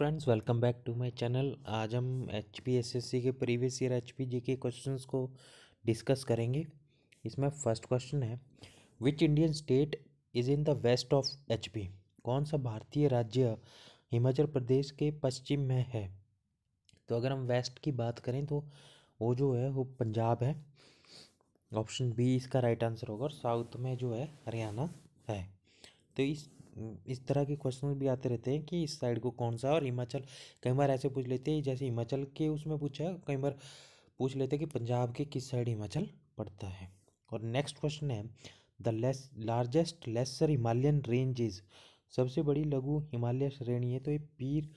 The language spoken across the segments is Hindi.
friends welcome back to my channel आज हम H P S S C के previous year H P G के क्वेश्चन को डिस्कस करेंगे इसमें फर्स्ट क्वेश्चन है which Indian state is in the west of H P कौन सा भारतीय राज्य हिमाचल प्रदेश के पश्चिम में है तो अगर हम वेस्ट की बात करें तो वो जो है वो पंजाब है ऑप्शन बी इसका राइट आंसर होगा और साउथ में जो है हरियाणा है तो इस इस तरह के क्वेश्चन भी आते रहते हैं कि इस साइड को कौन सा और हिमाचल कई बार ऐसे पूछ लेते हैं जैसे हिमाचल के उसमें पूछा है कई बार पूछ लेते हैं कि पंजाब के किस साइड हिमाचल पड़ता है और नेक्स्ट क्वेश्चन है the less largest lesser Himalayan range is सबसे बड़ी लघु हिमालय श्रेणी है तो ये पीर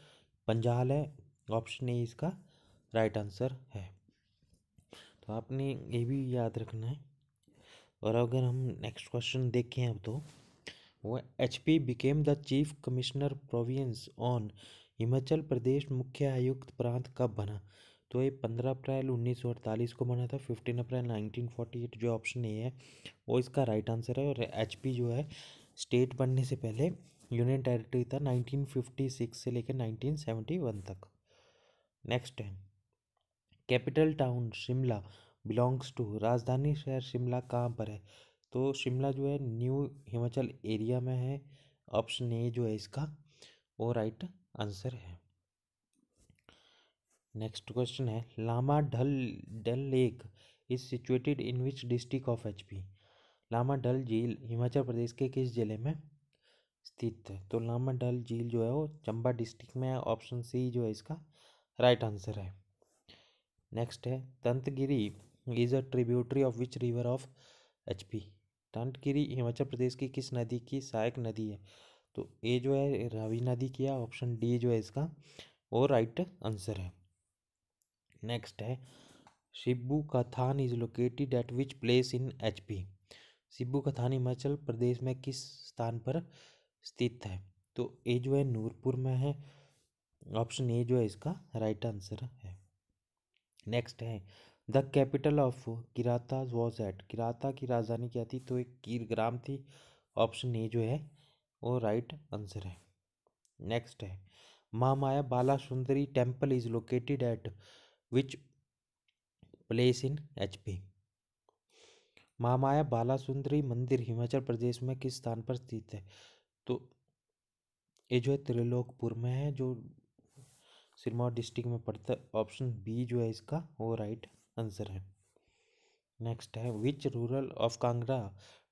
पंजाल है ऑप्शन ए इसका राइट आंसर है तो आपने ये भी याद रखना है और अगर हम नेक्स्ट क्वेश्चन देखें अब तो H P became the chief commissioner province on Himachal Pradesh मुख्य आयुक्त प्रांत कब बना तो ये पंद्रह अप्रैल उन्नीस सौ अड़तालीस को बना था fifteen April nineteen forty eight जो ऑप्शन ए है वो इसका राइट आंसर है और एच पी जो है स्टेट बनने से पहले यूनियन टेरिटरी था नाइनटीन फिफ्टी सिक्स से लेकर नाइनटीन सेवेंटी वन तक नेक्स्ट है capital town Shimla belongs to राजधानी शहर शिमला कहाँ पर है तो शिमला जो है न्यू हिमाचल एरिया में है ऑप्शन ए जो है इसका वो राइट आंसर है नेक्स्ट क्वेश्चन है Lama Dal Dal lake is situated in which district of H P Lama Dal झील हिमाचल प्रदेश के किस ज़िले में स्थित है तो लामा डल झील जो है वो चंबा डिस्ट्रिक्ट में है ऑप्शन सी जो है इसका राइट आंसर है नेक्स्ट है Tantgiri is a tributary of which river of H P Tantgiri Himachal Pradesh की किस नदी की सहायक नदी है तो ए जो है रवि नदी किया ऑप्शन डी जो है इसका और राइट आंसर है नेक्स्ट है Shibu ka Than is located at which place in H P Shibu ka Than Himachal Pradesh में किस स्थान पर स्थित है तो ए जो है नूरपुर में है ऑप्शन ए जो है इसका राइट आंसर है नेक्स्ट है the capital of Kirata was at Kirata की राजधानी क्या थी तो एक कीर ग्राम थी ऑप्शन ए जो है वो राइट आंसर है नेक्स्ट है Mahamaya Bala Sundari temple is located at which place in H P Mahamaya Bala Sundari मंदिर हिमाचल प्रदेश में किस स्थान पर स्थित है तो ये जो है त्रिलोकपुर में है जो सिरमौर डिस्ट्रिक्ट में पड़ता है ऑप्शन बी जो है इसका वो राइट आंसर है नेक्स्ट है which ruler of Kangra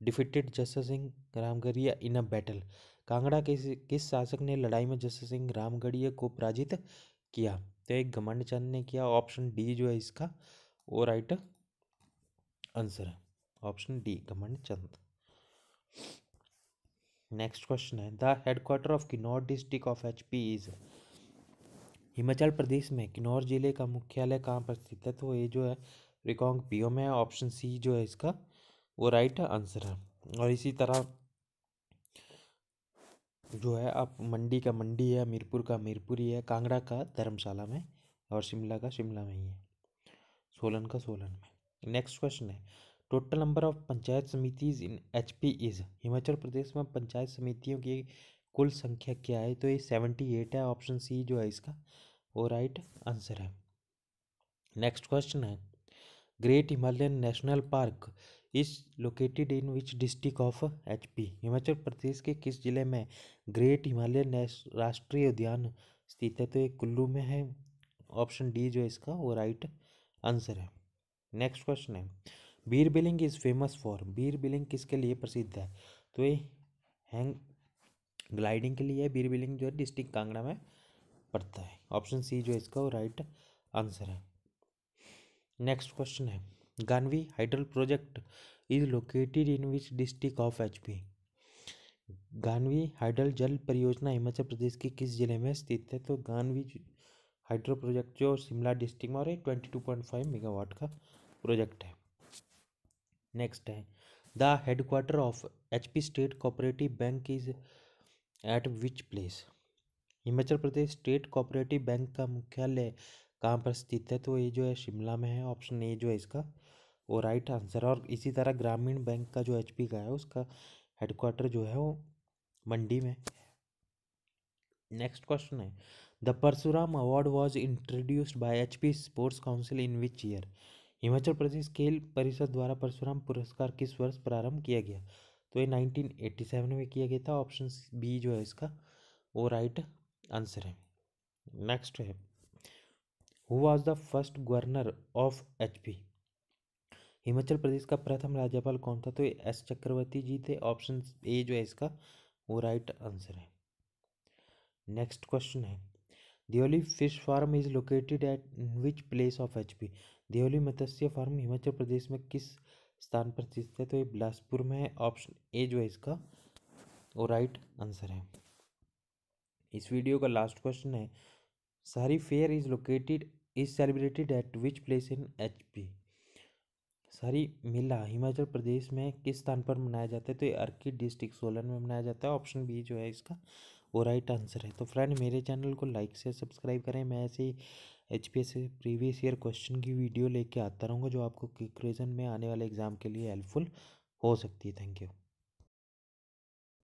defeated Jas Singh Ramgarhia in a battle Kangra के किस शासक ने लड़ाई में जस सिंह रामगढ़िया को पराजित किया तो एक घमंड चंद ने किया ऑप्शन डी जो है इसका वो राइट आंसर है option D Ghamand Chand next question है the headquarter of Kinnaur district of H P is Himachal Pradesh में किन्नौर ज़िले का मुख्यालय कहाँ पर स्थित है तो ये जो है रिकॉन्ग पीओ में है ऑप्शन सी जो है इसका वो राइट आंसर है और इसी तरह जो है आप मंडी का मंडी है मीरपुर का मीरपुर ही है कांगड़ा का धर्मशाला में और शिमला का शिमला में ही है सोलन का सोलन में नेक्स्ट क्वेश्चन है total number of panchayat samitis in H P is Himachal Pradesh में पंचायत समितियों की कुल संख्या क्या है तो ये सेवेंटी एट है ऑप्शन सी जो है इसका वो राइट आंसर है नेक्स्ट क्वेश्चन है great Himalayan national park is located in which district of H P Himachal Pradesh के किस जिले में ग्रेट हिमालयन राष्ट्रीय उद्यान स्थित है तो ये कुल्लू में है ऑप्शन डी जो है इसका वो राइट आंसर है नेक्स्ट क्वेश्चन है Bir Billing is famous for Bir Billing किसके लिए प्रसिद्ध है तो ये हैंग ग्लाइडिंग के लिए बीरबिलिंग जो है डिस्ट्रिक्ट कांगड़ा में पड़ता है ऑप्शन सी जो इसका राइट आंसर है नेक्स्ट क्वेश्चन है Ganvi hydel project is located in which district of H P Ganvi hydel जल परियोजना हिमाचल प्रदेश के किस जिले में स्थित है तो गानवी हाइड्रो प्रोजेक्ट जो शिमला डिस्ट्रिक्ट में और twenty two point five megawatt का प्रोजेक्ट है नेक्स्ट है the headquarter of H P state cooperative bank is at which place Himachal Pradesh state cooperative bank का मुख्यालय कहाँ पर स्थित है तो ये जो है शिमला में है ऑप्शन ए जो है इसका वो राइट आंसर और इसी तरह ग्रामीण बैंक का जो एच का है उसका हेडक्वार्टर जो है वो मंडी में नेक्स्ट क्वेश्चन है the Parshuram award was introduced by H P sports council in which year Himachal Pradesh खेल परिषद द्वारा परशुराम पुरस्कार किस वर्ष प्रारंभ किया गया तो ये 1987 में किया गया था ऑप्शन बी जो है इसका वो राइट आंसर है नेक्स्ट है who was the first governor of H P Himachal Pradesh का प्रथम राज्यपाल कौन था तो एस चक्रवर्ती जी थे ऑप्शन ए जो है इसका वो राइट आंसर है नेक्स्ट क्वेश्चन है Diwli fish farm is located at which place of H P Diwli मत्स्य फार्म हिमाचल प्रदेश में किस स्थान पर स्थित है तो ये बिलासपुर में है ऑप्शन ए जो है इसका वो राइट आंसर है इस वीडियो का लास्ट क्वेश्चन है Sari fair is located is celebrated at which place in H P Sari मेला हिमाचल प्रदेश में किस स्थान पर मनाया जाता है तो ये अर्की डिस्ट्रिक्ट सोलन में मनाया जाता है ऑप्शन बी जो है इसका वो राइट आंसर है तो फ्रेंड मेरे चैनल को लाइक से सब्सक्राइब करें मैं ऐसे ही H P S previous year question की वीडियो लेके आता रहूँगा जो आपको क्विक रीजन में आने वाले एग्ज़ाम के लिए हेल्पफुल हो सकती है थैंक यू